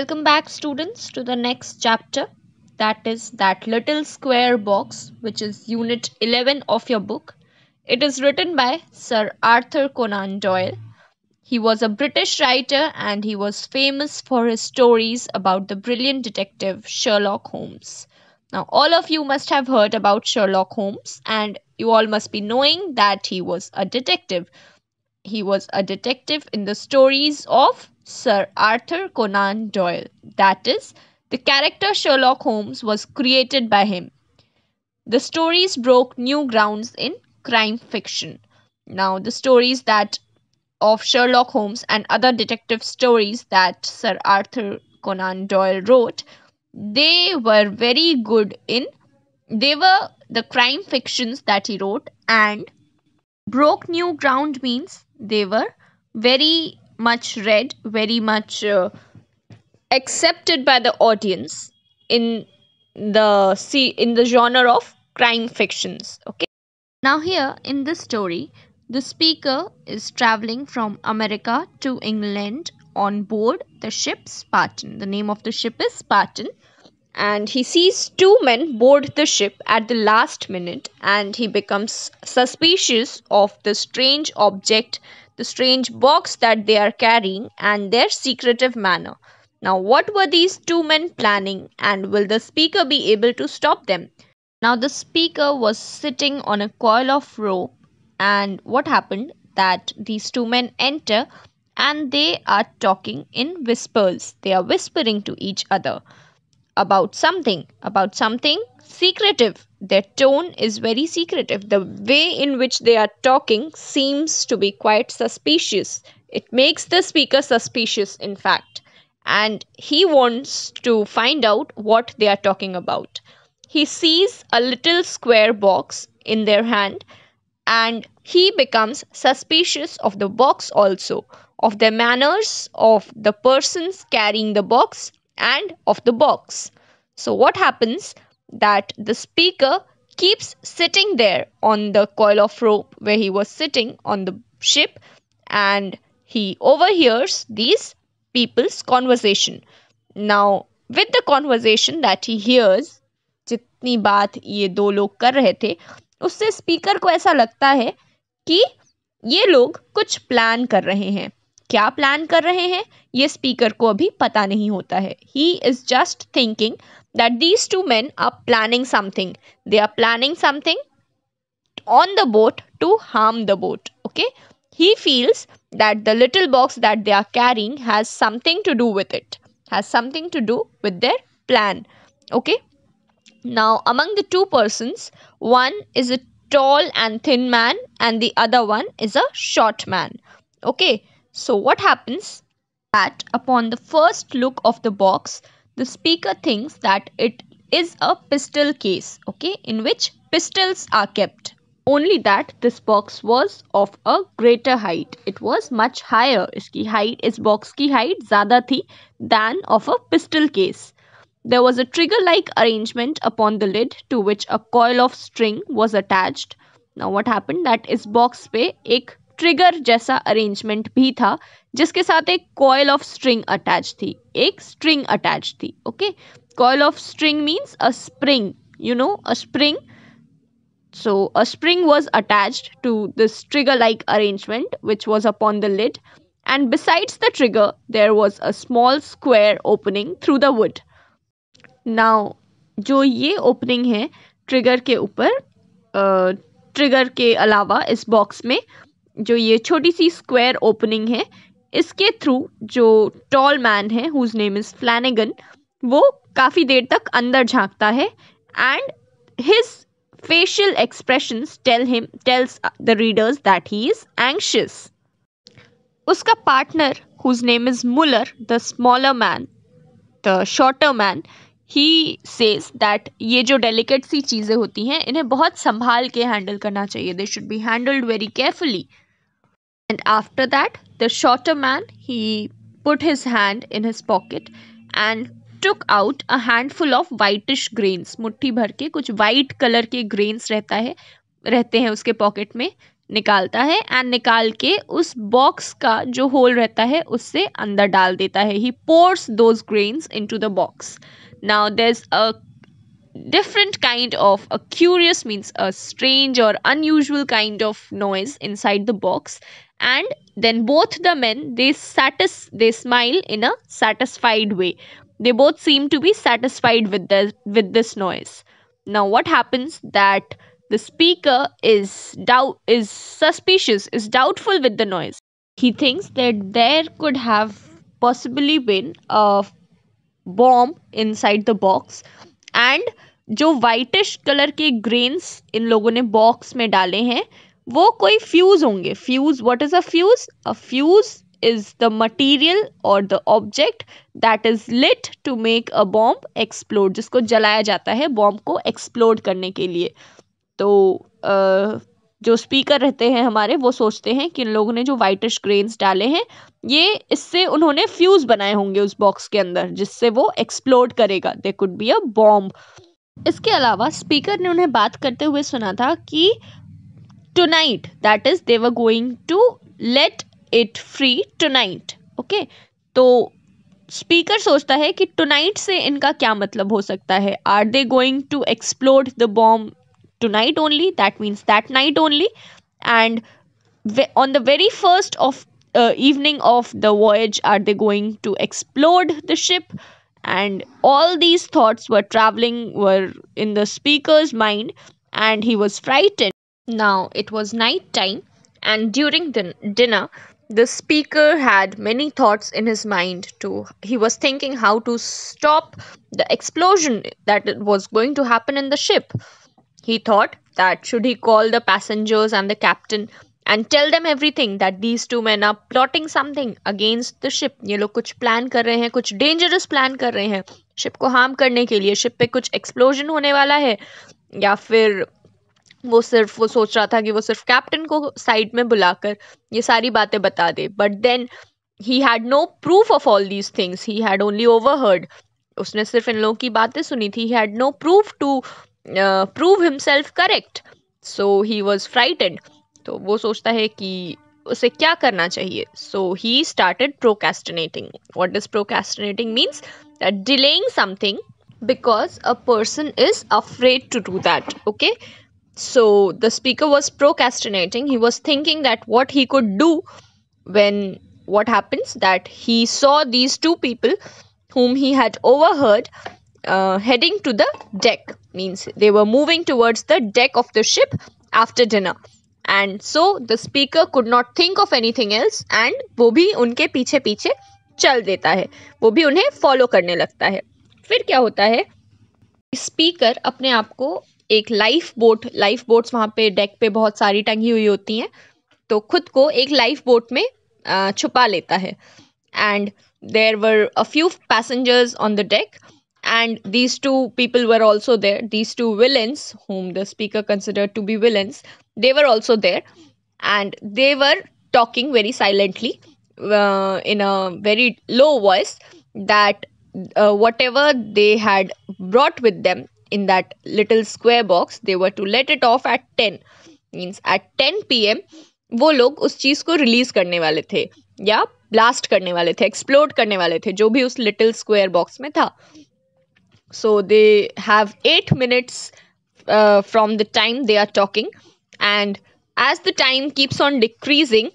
Welcome back students to the next chapter that is that little square box which is unit 11 of your book. It is written by Sir Arthur Conan Doyle. He was a British writer and he was famous for his stories about the brilliant detective Sherlock Holmes. Now all of you must have heard about Sherlock Holmes and you all must be knowing that he was a detective. He was a detective in the stories of Sir Arthur Conan Doyle. That is, the character Sherlock Holmes was created by him. The stories broke new grounds in crime fiction. Now, the stories that of Sherlock Holmes and other detective stories that Sir Arthur Conan Doyle wrote, they were very good in they were the crime fictions that he wrote and broke new ground means they were very much read, very much uh, accepted by the audience in the see in the genre of crime fictions. Okay. Now here in this story, the speaker is traveling from America to England on board the ship Spartan. The name of the ship is Spartan. And he sees two men board the ship at the last minute and he becomes suspicious of the strange object the strange box that they are carrying, and their secretive manner. Now, what were these two men planning, and will the speaker be able to stop them? Now, the speaker was sitting on a coil of rope, and what happened that these two men enter and they are talking in whispers. They are whispering to each other about something, about something secretive. Their tone is very secretive. The way in which they are talking seems to be quite suspicious. It makes the speaker suspicious, in fact, and he wants to find out what they are talking about. He sees a little square box in their hand and he becomes suspicious of the box also, of the manners of the persons carrying the box and of the box. So, what happens? that the speaker keeps sitting there on the coil of rope where he was sitting on the ship and he overhears these people's conversation. Now, with the conversation that he hears, जितनी बात ये दो लोग कर रहे थे उससे speaker को ऐसा लगता है कि ये लोग कुछ प्लान कर रहे हैं क्या प्लान कर रहे हैं ये स्पीकर को अभी पता नहीं होता है he is just thinking that these two men are planning something. They are planning something on the boat to harm the boat. Okay. He feels that the little box that they are carrying has something to do with it, has something to do with their plan. Okay. Now, among the two persons, one is a tall and thin man and the other one is a short man. Okay. So, what happens? That upon the first look of the box, the speaker thinks that it is a pistol case okay in which pistols are kept only that this box was of a greater height it was much higher iski height is box ki height zyada thi than of a pistol case there was a trigger like arrangement upon the lid to which a coil of string was attached now what happened that is box pe ek trigger जैसा arrangement भी था जिसके साथ एक coil of string attach थी एक string attach थी okay coil of string means a spring you know a spring so a spring was attach to this trigger like arrangement which was upon the lid and besides the trigger there was a small square opening through the wood now जो ये opening है trigger के ऊपर trigger के अलावा इस box में जो ये छोटी सी स्क्वायर ओपनिंग है इसके थ्रू जो टॉल मैन है हुज नेम इज फ्लैनेगन वो काफ़ी देर तक अंदर झांकता है and his facial expression tell him tells the readers that he is anxious उसका partner whose name is Muller the smaller man the shorter man he says that ये जो डेलिकेट सी चीज़ें होती हैं इन्हें बहुत संभाल के हैंडल करना चाहिए they should be handled very carefully and after that the shorter man he put his hand in his pocket and took out a handful of whitish grains मुट्ठी भर के कुछ वाइट कलर के ग्रेन्स रहता है रहते हैं उसके पॉकेट में निकालता है एंड निकाल के उस बॉक्स का जो होल रहता है उससे अंदर डाल देता है he pours those grains into the box now there is a different kind of a curious means a strange or unusual kind of noise inside the box and then both the men they satis they smile in a satisfied way they both seem to be satisfied with the with this noise now what happens that The speaker is doubt is suspicious, is doubtful with the noise. He thinks that there could have possibly been a bomb inside the box and जो whitish colour के grains इन लोगों ने box में डाले हैं वो कोई फ्यूज होंगे fuse what is a fuse a fuse is the material और the object that is lit to make a bomb explode जिसको जलाया जाता है बॉम्ब को एक्सप्लोड करने के लिए तो जो स्पीकर रहते हैं हमारे वो सोचते हैं कि इन लोगों ने जो वाइटिश ग्रेन्स डाले हैं ये इससे उन्होंने फ्यूज़ बनाए होंगे उस बॉक्स के अंदर जिससे वो एक्सप्लोड करेगा they could be a bomb इसके अलावा स्पीकर ने उन्हें बात करते हुए सुना था कि tonight that is they were going to let it free tonight okay तो स्पीकर सोचता है कि टुनाइट से इनका क्या मतलब हो सकता है are they going to explode the bomb tonight only that means that night only and on the very first of uh, evening of the voyage are they going to explode the ship and all these thoughts were traveling were in the speaker's mind and he was frightened now it was night time and during the dinner the speaker had many thoughts in his mind too he was thinking how to stop the explosion that was going to happen in the ship He thought that should he call the passengers and the captain and tell them everything that these two man are plotting something against the ship ये लोग कुछ plan कर रहे हैं कुछ dangerous plan कर रहे हैं शिप को हार्म करने के लिए शिप पे कुछ एक्सप्लोजन होने वाला है या फिर वो सिर्फ वो सोच रहा था कि वो सिर्फ कैप्टन को साइड में बुलाकर ये सारी बातें बता दे but then he had no proof of all these things he had only overheard उसने सिर्फ इन लोगों की बातें सुनी थी he had no proof to Uh, prove himself correct so he was frightened तो वो सोचता है कि उसे क्या करना चाहिए so he started procrastinating what is procrastinating means delaying something because a person is afraid to do that okay so the speaker was procrastinating he was thinking that what he could do when what happens that he saw these two people whom he had overheard uh, heading to the deck means they were moving towards the deck of the ship after dinner and so the speaker could not think of anything else and वो भी उनके पीछे पीछे चल देता है वो भी उन्हें फॉलो करने लगता है फिर क्या होता है स्पीकर अपने आप को एक लाइफ बोट लाइफ बोट्स वहाँ पे डेक पे बहुत सारी टंगी हुई होती हैं तो खुद को एक लाइफ बोट में छुपा लेता है and there were a few passengers on the deck and these two people were also there these two villains whom the speaker considered to be villains they were also there and they were talking very silently uh, in a very low voice that uh, whatever they had brought with them in that little square box they were to let it off at 10 means at 10 pm वो लोग उस चीज़ को release करने वाले थे या blast करने वाले थे एक्सप्लोड करने वाले थे जो भी उस लिटिल स्क्वायर बॉक्स में था so they have eight minutes uh, from the time they are talking and as the time keeps on decreasing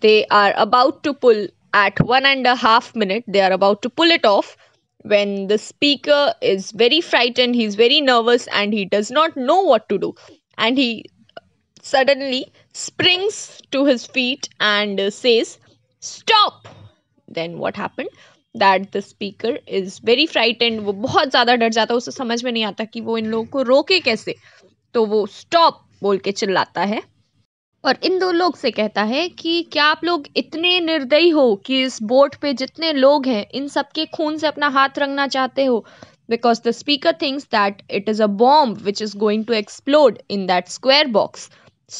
they are about to pull at one and a half minute they are about to pull it off when the speaker is very frightened he's very nervous and he does not know what to do and he suddenly springs to his feet and says stop then what happened that the speaker is very frightened वो बहुत ज़्यादा डर जाता है उसे समझ में नहीं आता कि वो इन लोगों को रोके कैसे तो वो स्टॉप बोल के चिल्लाता है और इन दो लोग से कहता है कि क्या आप लोग इतने निर्दयी हो कि इस बोट पे जितने लोग हैं इन सबके खून से अपना हाथ रंगना चाहते हो because the speaker thinks that it is a bomb which is going to explode in that square box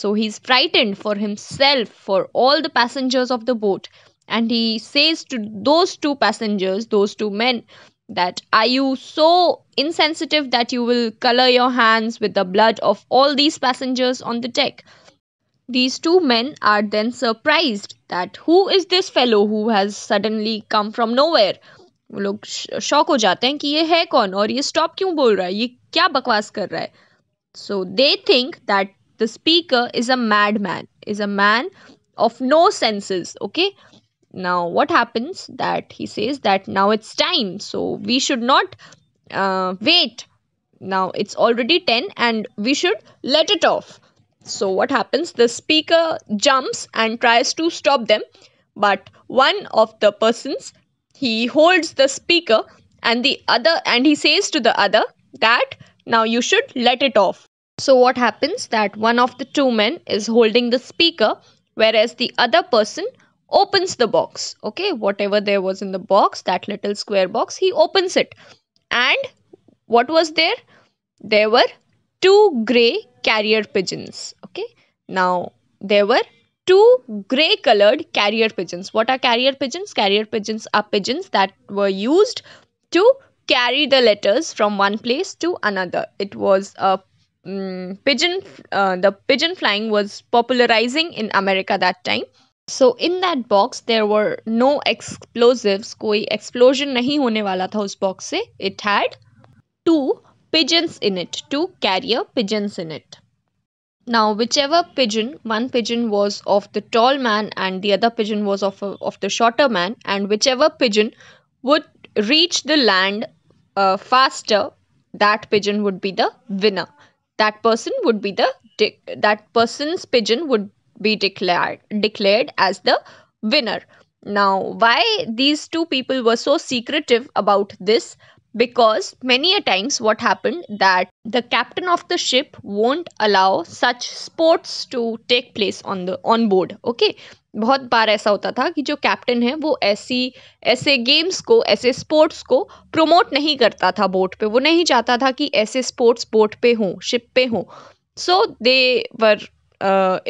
so he is frightened for himself for all the passengers of the boat and he says to those two passengers, those two men, that are you so insensitive that you will color your hands with the blood of all these passengers on the deck? These two men are then surprised that who is this fellow who has suddenly come from nowhere? वो लोग shock हो जाते हैं कि ये है कौन और ये स्टॉप क्यों बोल रहा है ये क्या बकवास कर रहा है so they think that the speaker is a mad man is a man of no senses okay okay? now what happens that he says that now it's time so we should not uh, wait now it's already 10 and we should let it off so what happens the speaker jumps and tries to stop them but one of the persons he holds the speaker and the other and he says to the other that now you should let it off so what happens that one of the two men is holding the speaker whereas the other person opens the box okay whatever there was in the box that little square box he opens it and what was there there were two gray carrier pigeons okay now there were two gray colored carrier pigeons what are carrier pigeons carrier pigeons are pigeons that were used to carry the letters from one place to another it was a um, pigeon uh, the pigeon flying was popularizing in america that time so in that box there वर नो explosives. कोई explosion नहीं होने वाला था उस बॉक्स से it had two pigeons in it, two carrier pigeons in it. Now, whichever pigeon, one pigeon was of the tall man and the other pigeon was of, a, of the shorter man, and whichever pigeon would reach the land uh, faster, that pigeon would be the winner. That person would be the that person's pigeon would be declared declared as the winner now why these two people were so secretive about this because many a times what happened that the captain of the ship won't allow such sports to take place on the on board okay बहुत बार ऐसा होता था कि जो captain है वो ऐसी ऐसे गेम्स को ऐसे स्पोर्ट्स को प्रमोट नहीं करता था बोट पे वो नहीं चाहता था कि ऐसे स्पोर्ट्स बोट पे हों शिप पे हों so they were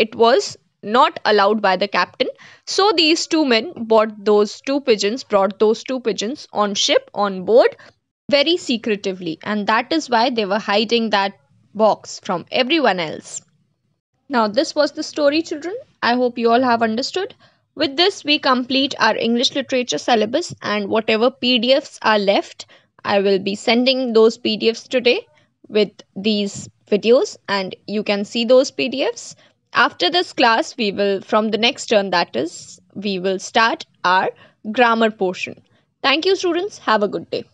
it was not allowed by the captain. So these two men bought those two pigeons, brought those two pigeons on ship, on board, very secretively. And that is why they were hiding that box from everyone else. Now, this was the story, children. I hope you all have understood. With this, we complete our English literature syllabus and whatever PDFs are left, I will be sending those PDFs today with these videos and you can see those PDFs. After this class, we will, from the next turn that is, we will start our grammar portion. Thank you students. Have a good day.